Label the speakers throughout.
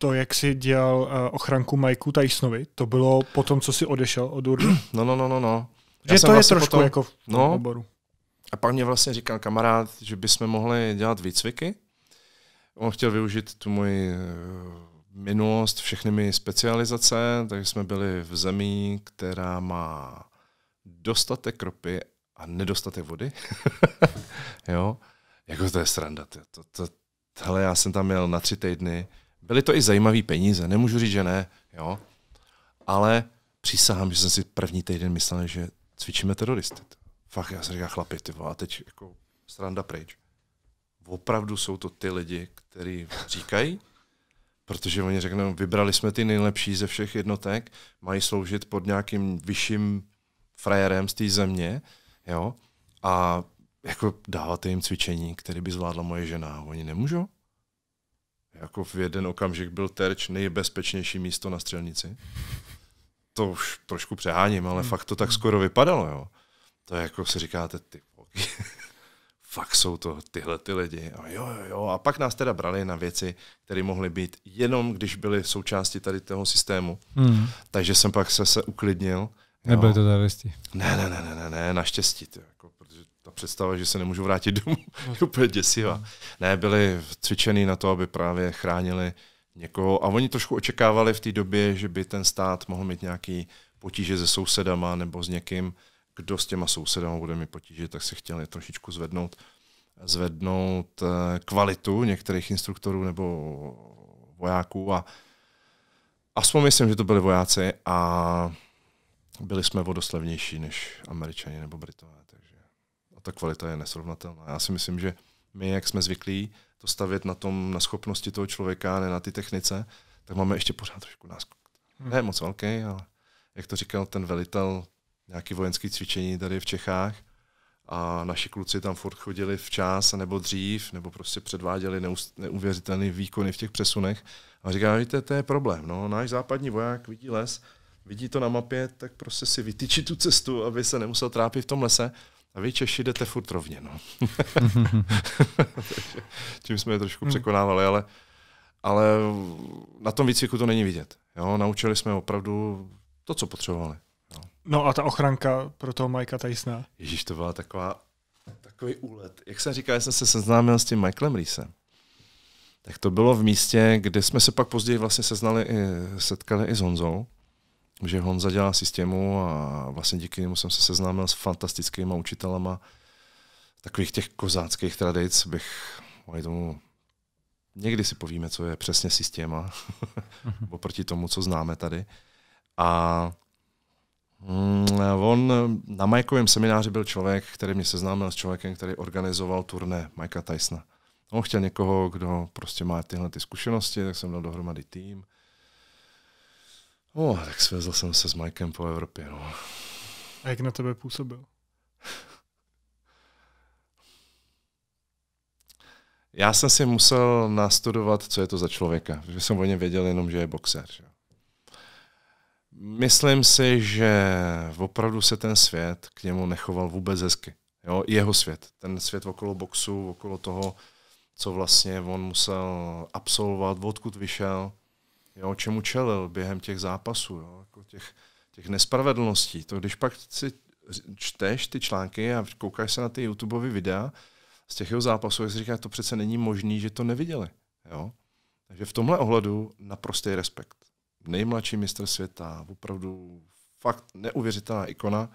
Speaker 1: to, jak si dělal eh, ochranku Mikeu Tysonovi, to bylo po tom, co si odešel od Urdu? No, no, no, no. no. Že to vlastně je trošku potom, jako v tom no, oboru. A pak mě vlastně říkal kamarád, že bychom mohli dělat výcviky. On chtěl využít tu moji eh, minulost, všechny mi specializace, takže jsme byli v zemi, která má dostatek kropy a nedostatek vody. jo, jako to je sranda. To, to, to, hele, já jsem tam jel na tři týdny, Byly to i zajímavé peníze, nemůžu říct, že ne, jo. Ale přísahám, že jsem si první týden myslel, že cvičíme teroristy. Fakt, já jsem říkal, chlapi, ty vole, teď jako stranda pryč. Opravdu jsou to ty lidi, kteří říkají, protože oni řeknou, vybrali jsme ty nejlepší ze všech jednotek, mají sloužit pod nějakým vyšším frajerem z té země, jo, a jako dávat jim cvičení, které by zvládla moje žena, oni nemůžou jako v jeden okamžik byl terč nejbezpečnější místo na střelnici. To už trošku přeháním, ale fakt to tak hmm. skoro vypadalo. Jo. To je jako si říkáte, ty fakt jsou to tyhle ty lidi. A jo, jo, jo. A pak nás teda brali na věci, které mohly být jenom, když byly součástí tady toho systému. Mm. Takže jsem pak se, se uklidnil. Nebyli to teroristi? Ne, ne, ne, ne, ne, ne, naštěstí. To, jako, protože ta představa, že se nemůžu vrátit domů, je no. úplně děsivá. Hmm. Ne, byli cvičený na to, aby právě chránili někoho. A oni trošku očekávali v té době, že by ten stát mohl mít nějaký potíže se sousedama nebo s někým, kdo s těma sousedama bude mít potíže, tak se chtěli trošičku zvednout, zvednout eh, kvalitu některých instruktorů nebo vojáků a aspoň myslím, že to byli vojáci a byli jsme vodoslevnější než američani nebo britové a ta kvalita je nesrovnatelná. Já si myslím, že my, jak jsme zvyklí to stavět na tom, na schopnosti toho člověka, ne na ty technice, tak máme ještě pořád trošku náskok. Hmm. Ne moc velký, ale jak to říkal ten velitel, nějaký vojenský cvičení tady v Čechách a naši kluci tam furt chodili včas nebo dřív, nebo prostě předváděli neuvěřitelné výkony v těch přesunech. A říká, víte, to je problém. No, náš západní voják vidí les, vidí to na mapě, tak prostě si vytyčí tu cestu, aby se nemusel trápit v tom lese. A vy Češi jdete furt rovně, no. Tím jsme je trošku hmm. překonávali, ale, ale na tom výcviku to není vidět. Jo? Naučili jsme opravdu to, co potřebovali. Jo? No a ta ochranka pro toho Majka Tysona? Ježíš, to byla taková, takový úlet. Jak jsem říkal, já jsem se seznámil s tím Michaelem Reesem. Tak to bylo v místě, kde jsme se pak později vlastně seznali i, setkali i s Honzou že Honza dělá systému a vlastně díky němu jsem se seznámil s fantastickými učitelama takových těch kozáckých tradic, bych mohli tomu někdy si povíme, co je přesně systéma mhm. oproti tomu, co známe tady. Mm, a on na Majkovém semináři byl člověk, který mě seznámil s člověkem, který organizoval turné Majka Tysona. On chtěl někoho, kdo prostě má tyhle ty zkušenosti, tak jsem dal dohromady tým. O, oh, tak svezl jsem se s Mikem po Evropě, no. A jak na tebe působil? Já jsem si musel nastudovat, co je to za člověka, protože jsem o něm věděl jenom, že je boxer. Že? Myslím si, že opravdu se ten svět k němu nechoval vůbec hezky. Jo? Jeho svět, ten svět okolo boxu, okolo toho, co vlastně on musel absolvovat, odkud vyšel jo, čemu čelil během těch zápasů, jo, jako těch, těch nespravedlností. To když pak si čteš ty články a koukáš se na ty YouTube videa z těch jeho zápasů, jak si říká, to přece není možný, že to neviděli. Jo? Takže v tomhle ohledu naprostý respekt. Nejmladší mistr světa, opravdu fakt neuvěřitelná ikona.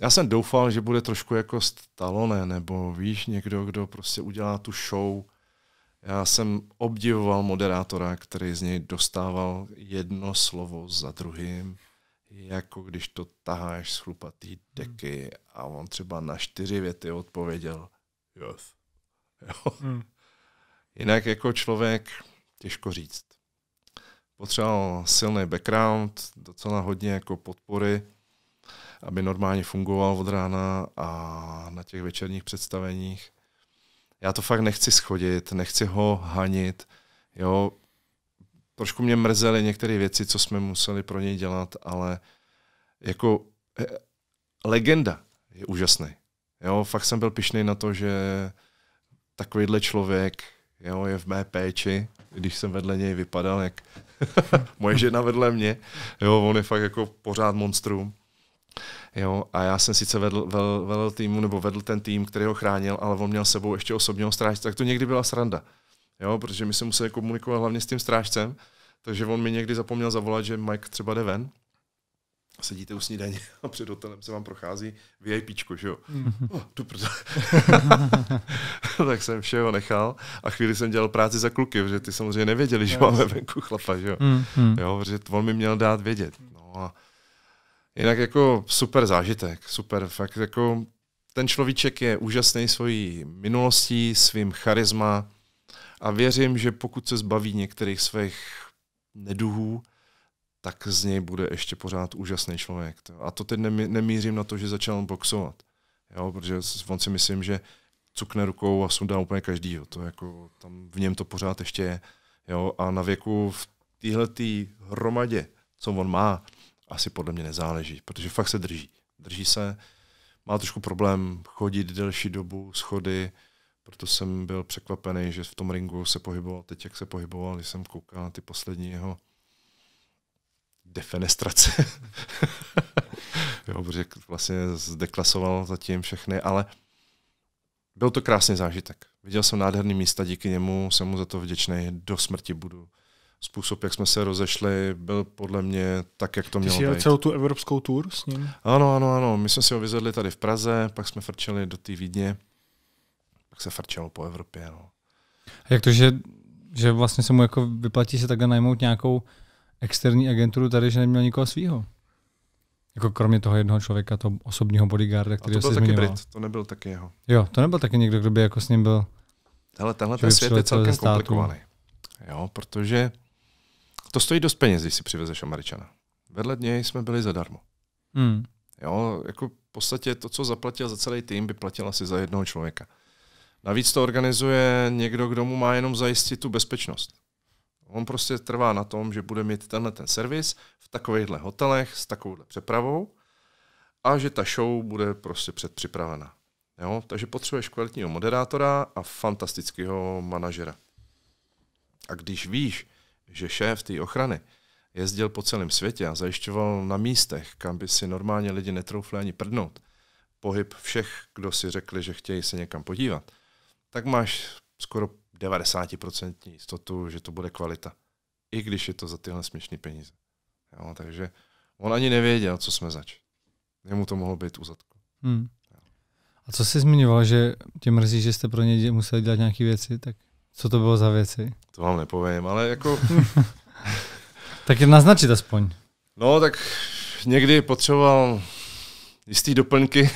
Speaker 1: Já jsem doufal, že bude trošku jako Stallone, nebo víš, někdo, kdo prostě udělá tu show, já jsem obdivoval moderátora, který z něj dostával jedno slovo za druhým, jako když to taháš z chlupatý hmm. deky hmm. a on třeba na čtyři věty odpověděl yes. Jo. Hmm. Jinak jako člověk, těžko říct. Potřeboval silný background, docela hodně jako podpory, aby normálně fungoval od rána a na těch večerních představeních já to fakt nechci schodit, nechci ho hanit, jo. Trošku mě mrzely některé věci, co jsme museli pro něj dělat, ale jako eh, legenda je úžasný. Jo, fakt jsem byl pišný na to, že takovýhle člověk jo, je v mé péči, když jsem vedle něj vypadal, jak moje žena vedle mě. Jo, on je fakt jako pořád monstrum. Jo, a já jsem sice vedl, vel, vedl týmu, nebo vedl ten tým, který ho chránil, ale on měl s sebou ještě osobního strážce, tak to někdy byla sranda. Jo, protože my jsme museli komunikovat hlavně s tím strážcem, takže on mi někdy zapomněl zavolat, že Mike třeba jde ven, sedíte u snídaně a před hotelem se vám prochází VIP, že jo? Mm. Oh, tak jsem všeho nechal a chvíli jsem dělal práci za kluky, protože ty samozřejmě nevěděli, že máme venku chlapa, že jo? Mm. Jo, protože on mi měl dát vědět. No a Jinak jako super zážitek, super, fakt jako ten človíček je úžasný svojí minulostí, svým charisma a věřím, že pokud se zbaví některých svých neduhů, tak z něj bude ještě pořád úžasný člověk. A to teď nemířím na to, že začal boxovat, jo, protože on si myslím, že cukne rukou a sundá úplně Jo. To jako, tam v něm to pořád ještě je. Jo? A na věku v téhle hromadě, co on má, asi podle mě nezáleží, protože fakt se drží. Drží se, má trošku problém chodit delší dobu, schody, proto jsem byl překvapený, že v tom ringu se pohyboval teď, jak se pohyboval, když jsem koukal na ty poslední jeho defenestrace. jo, protože vlastně zdeklasoval zatím všechny, ale byl to krásný zážitek. Viděl jsem nádherný místa, díky němu jsem mu za to vděčný. Do smrti budu způsob, jak jsme se rozešli, byl podle mě tak, jak to mělo Ty jsi být. celou tu evropskou tour s ním? Ano, ano, ano. My jsme si ho vyzvedli tady v Praze, pak jsme frčeli do té Vídně, pak se frčelo po Evropě. No. A jak to, že, že vlastně se mu jako vyplatí se takhle najmout nějakou externí agenturu tady, že neměl nikoho svýho? Jako kromě toho jednoho člověka, toho osobního bodyguarda, který A to byl taky zmiňoval. Brit, to nebyl taky jeho. Jo, to nebyl taky někdo, kdo by jako s ním byl. Hele, tenhle ten svět je celkem komplikovaný. Jo, protože to stojí dost peněz, když si přivezeš Američana. Vedle něj jsme byli zadarmo. Hmm. Jo, jako v podstatě to, co zaplatil za celý tým, by platil asi za jednoho člověka. Navíc to organizuje někdo, kdo mu má jenom zajistit tu bezpečnost. On prostě trvá na tom, že bude mít tenhle ten servis v takovýchhle hotelech s takovouhle přepravou a že ta show bude prostě předpřipravena. Jo? Takže potřebuješ kvalitního moderátora a fantastického manažera. A když víš, že šéf té ochrany jezdil po celém světě a zajišťoval na místech, kam by si normálně lidi netroufli ani prdnout, pohyb všech, kdo si řekli, že chtějí se někam podívat, tak máš skoro 90% jistotu, že to bude kvalita. I když je to za tyhle směšné peníze. Jo, takže on ani nevěděl, co jsme zač. Jemu to mohlo být uzatku. Hmm. A co jsi zmiňoval, že tě mrzí, že jste pro ně museli dělat nějaké věci, tak co to bylo za věci? To vám nepovím, ale jako... tak je naznačit aspoň. No, tak někdy potřeboval jistý doplňky.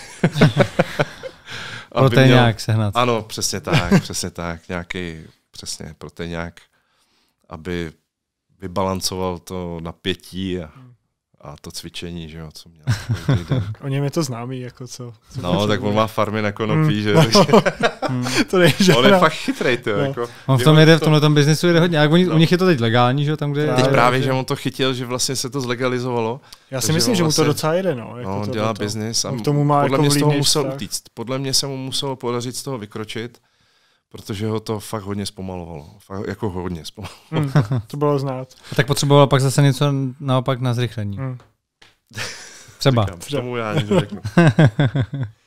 Speaker 1: protein měl... nějak sehnat. Ano, přesně tak, přesně tak. Nějaký, přesně, protein nějak, aby vybalancoval to napětí a hmm a to cvičení, že jo, co měl. o něm je to známý, jako co. co no, tak on má farmy na konopí, mm. že jo. mm. to On je fakt chytrej, to no. jako. On v tom jde, v tomhle tom biznesu jede hodně, jak oni, no. u nich je to teď legální, že jo, tam, kde Teď je, právě, že... on to chytil, že vlastně se to zlegalizovalo. Já si myslím, že mu to vlastně- docela jede, no. Jako no, to, dělá to, biznis a tomu má podle jako mě z toho musel utíct. Podle mě se mu muselo podařit z toho vykročit protože ho to fakt hodně zpomalovalo. Fakt jako hodně zpomalovalo. Hmm, to bylo znát. A tak potřeboval pak zase něco naopak na zrychlení. Hmm. Třeba. Říkám, Třeba. Tomu já